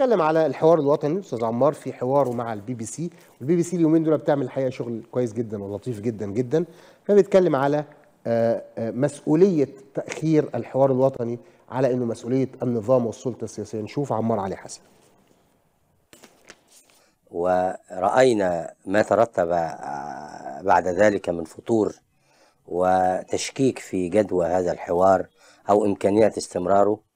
اتكلم على الحوار الوطني الاستاذ عمار في حواره مع البي بي سي والبي بي سي اليومين دول بتعمل الحقيقه شغل كويس جدا ولطيف جدا جدا فبيتكلم على آه، آه، مسؤوليه تاخير الحوار الوطني على انه مسؤوليه النظام والسلطه السياسيه نشوف عمار علي حسن وراينا ما ترتب آه، بعد ذلك من فطور وتشكيك في جدوى هذا الحوار او امكانيه استمراره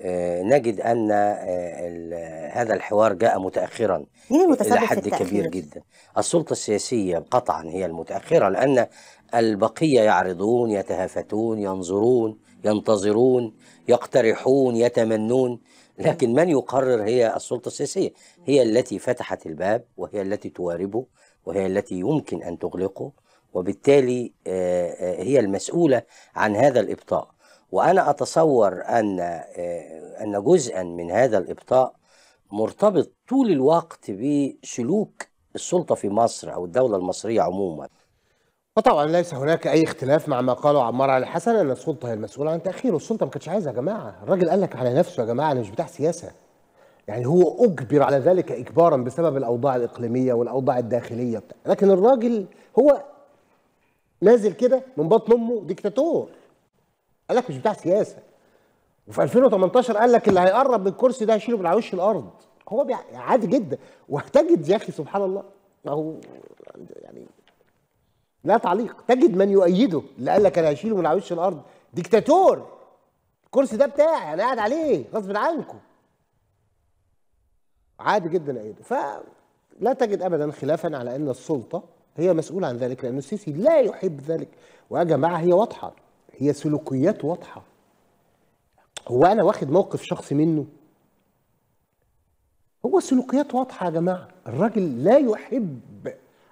آه، نجد ان آه، هذا الحوار جاء متاخرا الى حد كبير جدا السلطه السياسيه قطعا هي المتاخره لان البقيه يعرضون يتهافتون ينظرون ينتظرون يقترحون يتمنون لكن من يقرر هي السلطه السياسيه هي التي فتحت الباب وهي التي تواربه وهي التي يمكن ان تغلقه وبالتالي آه، هي المسؤوله عن هذا الابطاء وأنا أتصور أن آه، أن جزءا من هذا الإبطاء مرتبط طول الوقت بسلوك السلطة في مصر أو الدولة المصرية عموما وطبعا ليس هناك اي اختلاف مع ما قاله عمار علي حسن ان السلطه هي المسؤوله عن تاخيره، السلطه ما كانتش عايزه يا جماعه، الراجل قال لك على نفسه يا جماعه انا مش بتاع سياسه. يعني هو اجبر على ذلك اجبارا بسبب الاوضاع الاقليميه والاوضاع الداخليه بتاع. لكن الراجل هو نازل كده من بطن امه ديكتاتور. قال لك مش بتاع سياسه وفي 2018 قال لك اللي هيقرب من الكرسي ده هيشيله من على وش الارض هو عادي جدا وهتجد يا اخي سبحان الله ما هو يعني لا تعليق تجد من يؤيده اللي قال لك انا هشيله من على وش الارض ديكتاتور الكرسي ده بتاعي انا قاعد عليه غصب عنكم عادي جدا ايده فلا تجد ابدا خلافا على ان السلطه هي مسؤوله عن ذلك لان السيسي لا يحب ذلك ويا جماعه هي واضحه هي سلوكيات واضحه هو انا واخد موقف شخصي منه هو سلوكيات واضحه يا جماعه الراجل لا يحب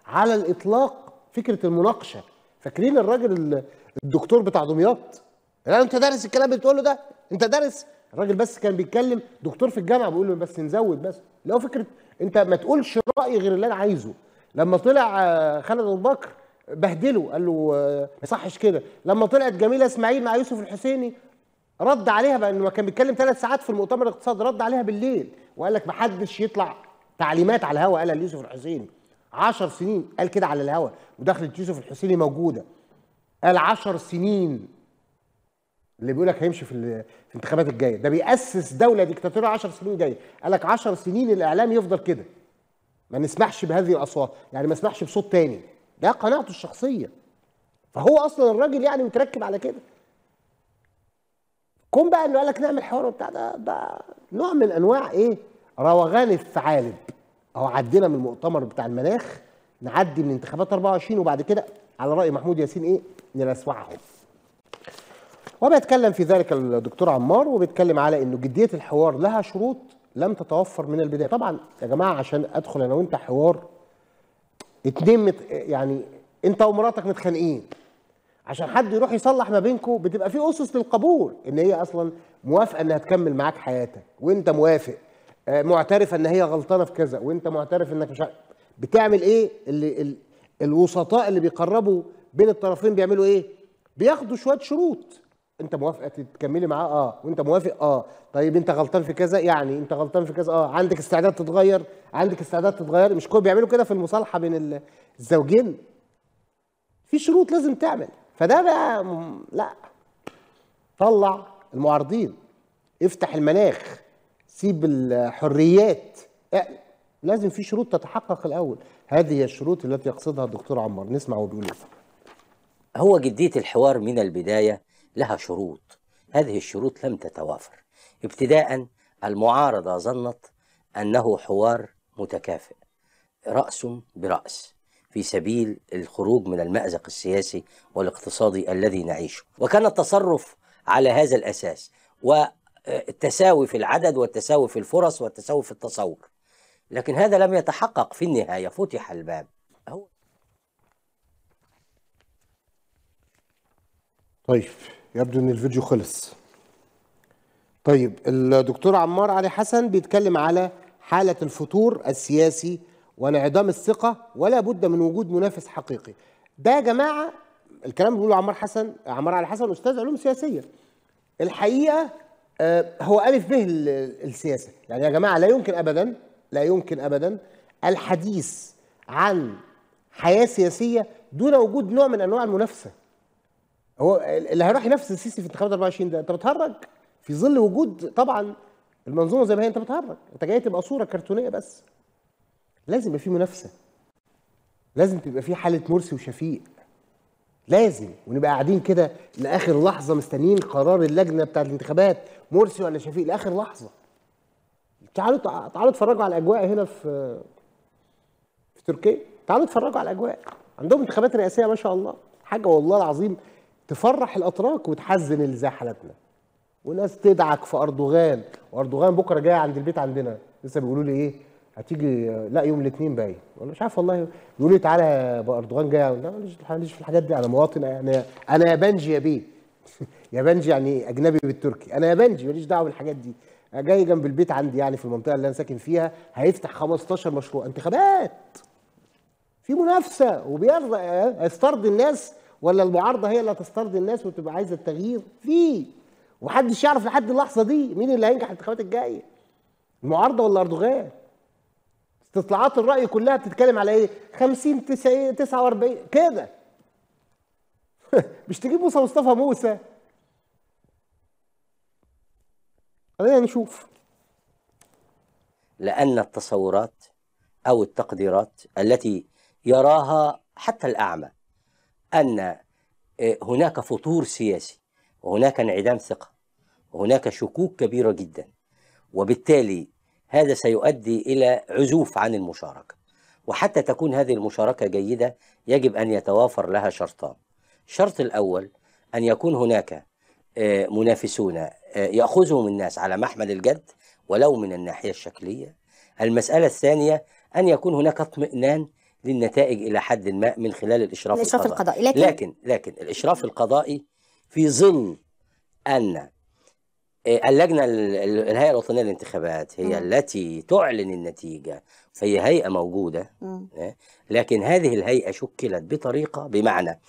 على الاطلاق فكره المناقشه فاكرين الراجل الدكتور بتاع دمياط لا انت دارس الكلام اللي بتقوله ده انت دارس الراجل بس كان بيتكلم دكتور في الجامعه بيقول له بس نزود بس لو فكره انت ما تقولش راي غير اللي انا عايزه لما طلع آه، خالد ابو بكر بهدله قال له آه، ما يصحش كده لما طلعت جميله اسماعيل مع يوسف الحسيني رد عليها بقى انه كان بيتكلم ثلاث ساعات في المؤتمر الاقتصادي رد عليها بالليل وقال لك ما حدش يطلع تعليمات على الهواء قالها ليوسف الحسيني 10 سنين قال كده على الهواء مداخله يوسف الحسيني موجوده قال 10 سنين اللي بيقول لك هيمشي في الانتخابات الجايه ده بيأسس دوله ديكتاتوريه 10 سنين جايه قال لك 10 سنين الاعلام يفضل كده ما نسمحش بهذه الاصوات يعني ما نسمحش بصوت تاني ده قناعته الشخصيه فهو اصلا الراجل يعني متركب على كده كون بقى انه قال لك نعمل حوار وبتاع ده ده نوع من انواع ايه روغان الثعالب اهو عدينا من المؤتمر بتاع المناخ نعدي من انتخابات 24 وبعد كده على راي محمود ياسين ايه نلسوعهم وبيتكلم في ذلك الدكتور عمار وبيتكلم على انه جديه الحوار لها شروط لم تتوفر من البدايه طبعا يا جماعه عشان ادخل انا وانت حوار اتنين مت... يعني انت ومراتك متخانقين عشان حد يروح يصلح ما بينكم بتبقى في اسس للقبول ان هي اصلا موافقه انها تكمل معاك حياتك وانت موافق آه، معترفه ان هي غلطانه في كذا وانت معترف انك مش بتعمل ايه اللي ال... الوسطاء اللي بيقربوا بين الطرفين بيعملوا ايه بياخدوا شويه شروط انت موافقه تكملي معاه اه وانت موافق اه طيب انت غلطان في كذا يعني انت غلطان في كذا اه عندك استعداد تتغير عندك استعداد تتغير مش كل بيعملوا كده في المصالحه بين الزوجين في شروط لازم تعمل فده بقى لا طلع المعارضين افتح المناخ سيب الحريات اه. لازم في شروط تتحقق الاول هذه هي الشروط التي يقصدها الدكتور عمار نسمع وبيقول إيه. هو جديه الحوار من البدايه لها شروط هذه الشروط لم تتوافر ابتداء المعارضة ظنت أنه حوار متكافئ رأس برأس في سبيل الخروج من المأزق السياسي والاقتصادي الذي نعيشه وكان التصرف على هذا الأساس والتساوي في العدد والتساوي في الفرص والتساوي في التصور لكن هذا لم يتحقق في النهاية فتح الباب هو طيب يبدو ان الفيديو خلص طيب الدكتور عمار علي حسن بيتكلم على حالة الفتور السياسي وانعدام الثقة ولا بد من وجود منافس حقيقي ده يا جماعة الكلام بيقوله عمار حسن عمار علي حسن أستاذ علوم سياسية الحقيقة آه، هو ألف به السياسة يعني يا جماعة لا يمكن أبدا لا يمكن أبدا الحديث عن حياة سياسية دون وجود نوع من أنواع المنافسة هو اللي هيروح ينافس السيسي في انتخابات 24 ده انت بتهرج في ظل وجود طبعا المنظومه زي ما هي انت بتهرج انت جاي تبقى صوره كرتونيه بس لازم يبقى في منافسه لازم تبقى في حاله مرسي وشفيق لازم ونبقى قاعدين كده لاخر لحظه مستنيين قرار اللجنه بتاعه الانتخابات مرسي ولا شفيق لاخر لحظه تعالوا تعالوا اتفرجوا على الاجواء هنا في في تركيا تعالوا اتفرجوا على الاجواء عندهم انتخابات رئاسيه ما شاء الله حاجه والله العظيم تفرح الاتراك وتحزن اللي زي حالتنا وناس تدعك في اردوغان واردوغان بكره جاي عند البيت عندنا لسه بيقولوا لي ايه هتيجي لا يوم الاثنين باين ولا مش عارف والله بيقولوا لي تعالى اردوغان جاي لا ماليش في الحاجات دي انا مواطن انا انا يابانجي يا بيه يابانجي يعني اجنبي بالتركي انا يابانجي ماليش دعوه بالحاجات دي جاي جنب البيت عندي يعني في المنطقه اللي انا ساكن فيها هيفتح 15 مشروع انتخابات في منافسه وبيرضى آه، يسترضي الناس ولا المعارضه هي اللي هتسترضي الناس وتبقى عايزه التغيير في ومحدش يعرف لحد اللحظه دي مين اللي هينجح الانتخابات الجايه المعارضه ولا اردوغان استطلاعات الراي كلها بتتكلم على ايه 50 49 كده مش تجيب موسى مصطفى موسى خلينا نشوف لأن التصورات أو التقديرات التي يراها حتى الأعمى ان آه، هناك فطور سياسي وهناك انعدام ثقه وهناك شكوك كبيره جدا وبالتالي هذا سيؤدي الى عزوف عن المشاركه وحتى تكون هذه المشاركه جيده يجب ان يتوافر لها شرطان الشرط الاول ان يكون هناك آه، منافسون آه، ياخذهم الناس على محمل الجد ولو من الناحيه الشكليه المساله الثانيه ان يكون هناك اطمئنان للنتائج الى حد ما من خلال الاشراف, الإشراف القضائي, القضائي. لكن, لكن لكن الاشراف القضائي في ظل ان آه، اللجنه الهيئه الوطنيه للانتخابات هي م. التي تعلن النتيجه فهي هيئه موجوده م. آه، لكن هذه الهيئه شكلت بطريقه بمعنى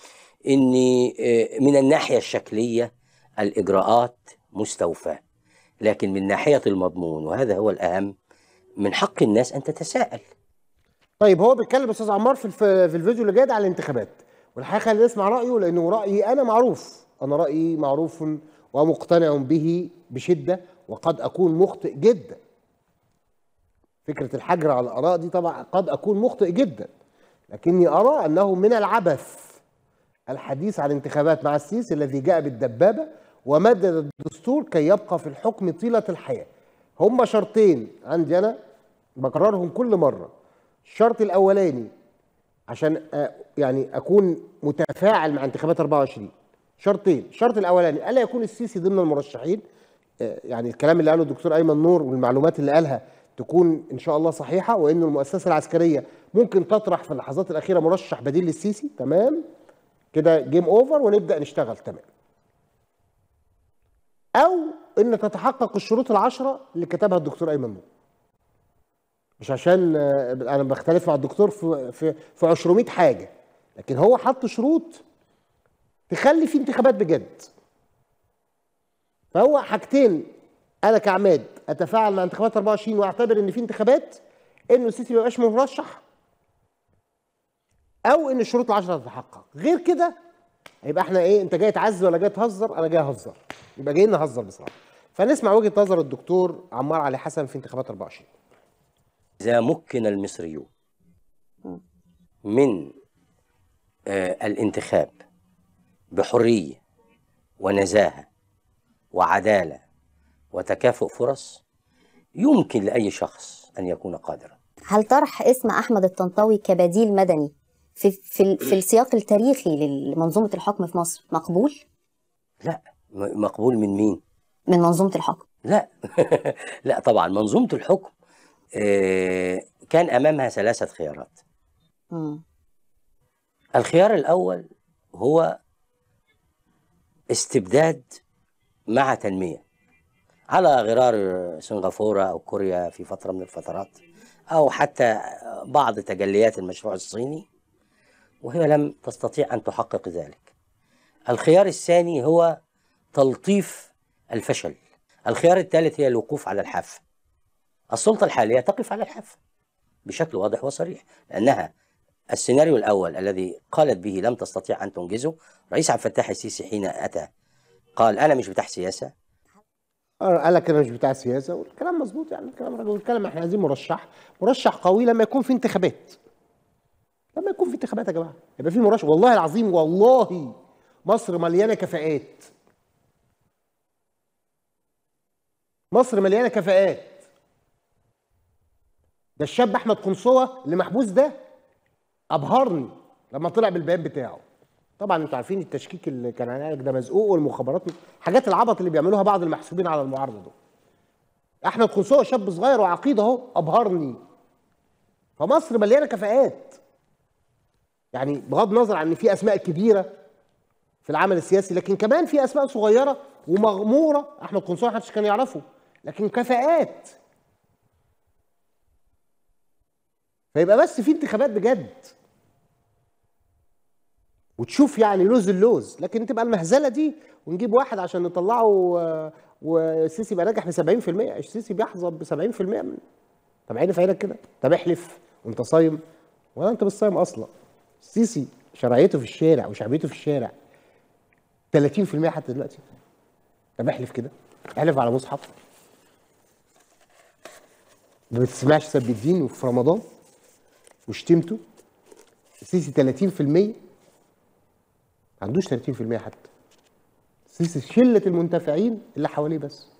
ان آه، من الناحيه الشكليه الاجراءات مستوفاه لكن من ناحيه المضمون وهذا هو الاهم من حق الناس ان تتساءل طيب هو بيتكلم استاذ عمار في في الفيديو اللي جاي ده على الانتخابات والحقيقه خلينا نسمع رايه لانه رايي انا معروف انا رايي معروف ومقتنع به بشده وقد اكون مخطئ جدا فكره الحجر على الاراء دي طبعا قد اكون مخطئ جدا لكني ارى انه من العبث الحديث عن انتخابات مع السيسي الذي جاء بالدبابه ومدد الدستور كي يبقى في الحكم طيله الحياه هما شرطين عندي انا بكررهم كل مره الشرط الاولاني عشان آه، يعني اكون متفاعل مع انتخابات 24 شرطين الشرط الاولاني الا يكون السيسي ضمن المرشحين آه، يعني الكلام اللي قاله الدكتور ايمن نور والمعلومات اللي قالها تكون ان شاء الله صحيحه وان المؤسسه العسكريه ممكن تطرح في اللحظات الاخيره مرشح بديل للسيسي تمام كده جيم اوفر ونبدا نشتغل تمام او ان تتحقق الشروط العشره اللي كتبها الدكتور ايمن نور مش عشان آه، انا بختلف مع الدكتور في في في 200 حاجه لكن هو حط شروط تخلي في انتخابات بجد فهو حاجتين انا كعماد اتفاعل مع انتخابات 24 واعتبر ان في انتخابات انه السيسي ما يبقاش مرشح او ان الشروط العشره تتحقق غير كده يبقى احنا ايه انت جاي تعز ولا جاي تهزر انا جاي اهزر يبقى جايين نهزر بصراحه فنسمع وجهه نظر الدكتور عمار علي حسن في انتخابات 24 إذا مكن المصريون من آه، الانتخاب بحرية ونزاهة وعدالة وتكافؤ فرص يمكن لأي شخص أن يكون قادرا هل طرح اسم أحمد الطنطاوي كبديل مدني في, في, في السياق التاريخي لمنظومة الحكم في مصر مقبول؟ لا مقبول من مين؟ من منظومة الحكم لا لا طبعا منظومة الحكم آه، كان امامها ثلاثه خيارات م. الخيار الاول هو استبداد مع تنميه على غرار سنغافوره او كوريا في فتره من الفترات او حتى بعض تجليات المشروع الصيني وهي لم تستطيع ان تحقق ذلك الخيار الثاني هو تلطيف الفشل الخيار الثالث هي الوقوف على الحافه السلطة الحالية تقف على الحافة بشكل واضح وصريح لأنها السيناريو الأول الذي قالت به لم تستطيع أن تنجزه رئيس عبد الفتاح السيسي حين أتى قال أنا مش بتاع سياسة قال لك انا مش بتاع سياسه والكلام مظبوط يعني الكلام راجل الكلام احنا عايزين مرشح مرشح قوي لما يكون في انتخابات لما يكون في انتخابات يا جماعه يبقى في مرشح والله العظيم والله مصر مليانه كفاءات مصر مليانه كفاءات ده الشاب احمد قنصوه اللي محبوس ده ابهرني لما طلع بالبيان بتاعه طبعا انتوا عارفين التشكيك اللي كان هنالك ده مزقوق والمخابرات حاجات العبط اللي بيعملوها بعض المحسوبين على المعارضه دول احمد قنصوه شاب صغير وعقيد اهو ابهرني فمصر مليانه كفاءات يعني بغض النظر عن ان في اسماء كبيره في العمل السياسي لكن كمان في اسماء صغيره ومغموره احمد قنصوه محدش كان يعرفه لكن كفاءات فيبقى بس في انتخابات بجد وتشوف يعني لوز اللوز لكن تبقى المهزله دي ونجيب واحد عشان نطلعه والسيسي يبقى ناجح ب 70% السيسي بيحظى ب 70% من طب عيني في عينك كده طب احلف وانت صايم ولا انت مش صايم اصلا السيسي شرعيته في الشارع وشعبيته في الشارع 30% حتى دلوقتي طب احلف كده احلف على مصحف ما بتسمعش سب الدين وفي رمضان وشتمته السيسي 30% ما عندوش 30% حتى السيسي شله المنتفعين اللي حواليه بس